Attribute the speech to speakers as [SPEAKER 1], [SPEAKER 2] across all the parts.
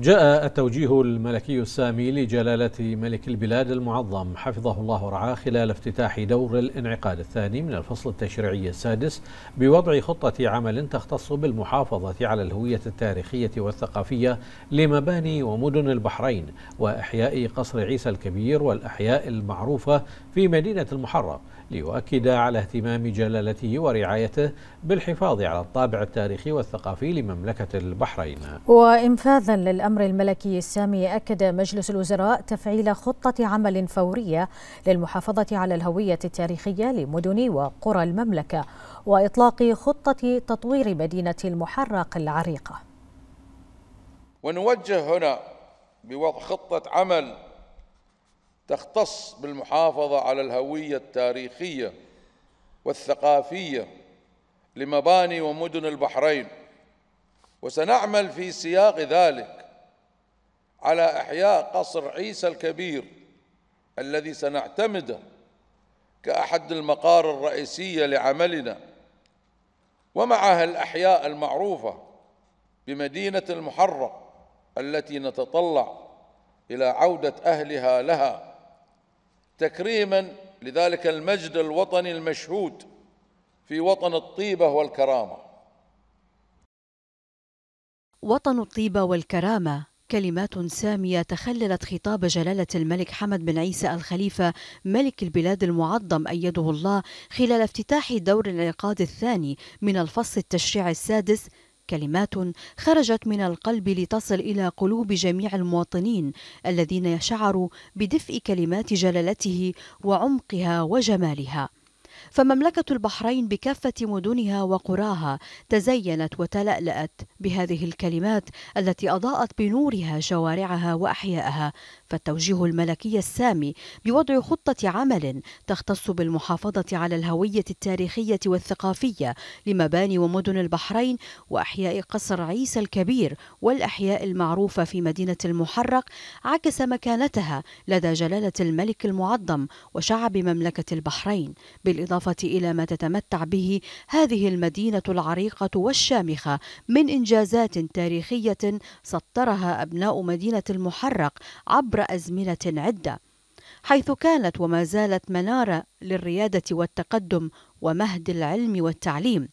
[SPEAKER 1] جاء التوجيه الملكي السامي لجلالة ملك
[SPEAKER 2] البلاد المعظم حفظه الله ورعاه خلال افتتاح دور الانعقاد الثاني من الفصل التشريعي السادس بوضع خطة عمل تختص بالمحافظة على الهوية التاريخية والثقافية لمباني ومدن البحرين وإحياء قصر عيسى الكبير والأحياء المعروفة في مدينة المحرة ليؤكد على اهتمام جلالته ورعايته بالحفاظ على الطابع التاريخي والثقافي لمملكة البحرين
[SPEAKER 1] وإنفاذا للأمر الأمر الملكي السامي أكد مجلس الوزراء تفعيل خطة عمل فورية للمحافظة على الهوية التاريخية لمدن وقرى المملكة وإطلاق خطة تطوير مدينة المحرق العريقة
[SPEAKER 3] ونوجه هنا بوضع خطة عمل تختص بالمحافظة على الهوية التاريخية والثقافية لمباني ومدن البحرين وسنعمل في سياق ذلك على إحياء قصر عيسى الكبير الذي سنعتمده كأحد المقار الرئيسية لعملنا ومعها الأحياء المعروفة بمدينة المحرق التي نتطلع إلى عودة أهلها لها تكريما لذلك المجد الوطني المشهود في وطن الطيبة والكرامة
[SPEAKER 1] وطن الطيبة والكرامة كلمات سامية تخللت خطاب جلالة الملك حمد بن عيسى الخليفة ملك البلاد المعظم أيده الله خلال افتتاح دور الانعقاد الثاني من الفصل التشريع السادس كلمات خرجت من القلب لتصل إلى قلوب جميع المواطنين الذين شعروا بدفء كلمات جلالته وعمقها وجمالها فمملكة البحرين بكافة مدنها وقراها تزينت وتلألأت بهذه الكلمات التي أضاءت بنورها شوارعها وأحيائها فالتوجيه الملكي السامي بوضع خطة عمل تختص بالمحافظة على الهوية التاريخية والثقافية لمباني ومدن البحرين وأحياء قصر عيسى الكبير والأحياء المعروفة في مدينة المحرق عكس مكانتها لدى جلالة الملك المعظم وشعب مملكة البحرين بالإضافة بالإضافة إلى ما تتمتع به هذه المدينة العريقة والشامخة من إنجازات تاريخية سطرها أبناء مدينة المحرق عبر أزمنة عدة حيث كانت وما زالت منارة للريادة والتقدم ومهد العلم والتعليم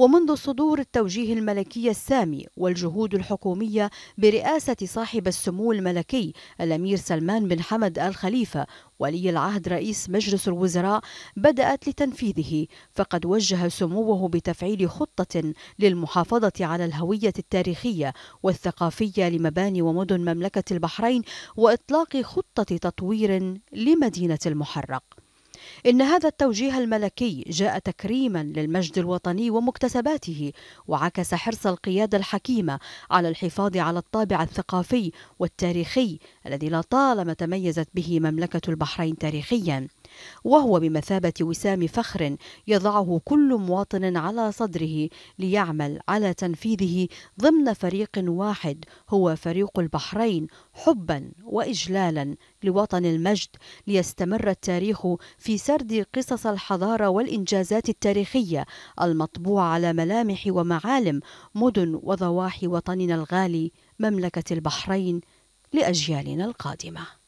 [SPEAKER 1] ومنذ صدور التوجيه الملكي السامي والجهود الحكومية برئاسة صاحب السمو الملكي الأمير سلمان بن حمد آل خليفة ولي العهد رئيس مجلس الوزراء بدأت لتنفيذه فقد وجه سموه بتفعيل خطة للمحافظة على الهوية التاريخية والثقافية لمباني ومدن مملكة البحرين وإطلاق خطة تطوير لمدينة المحرق إن هذا التوجيه الملكي جاء تكريما للمجد الوطني ومكتسباته وعكس حرص القيادة الحكيمة على الحفاظ على الطابع الثقافي والتاريخي الذي لطالما تميزت به مملكة البحرين تاريخيا وهو بمثابة وسام فخر يضعه كل مواطن على صدره ليعمل على تنفيذه ضمن فريق واحد هو فريق البحرين حبا وإجلالا لوطن المجد ليستمر التاريخ في سرد قصص الحضارة والإنجازات التاريخية المطبوعة على ملامح ومعالم مدن وضواحي وطننا الغالي مملكة البحرين لأجيالنا القادمة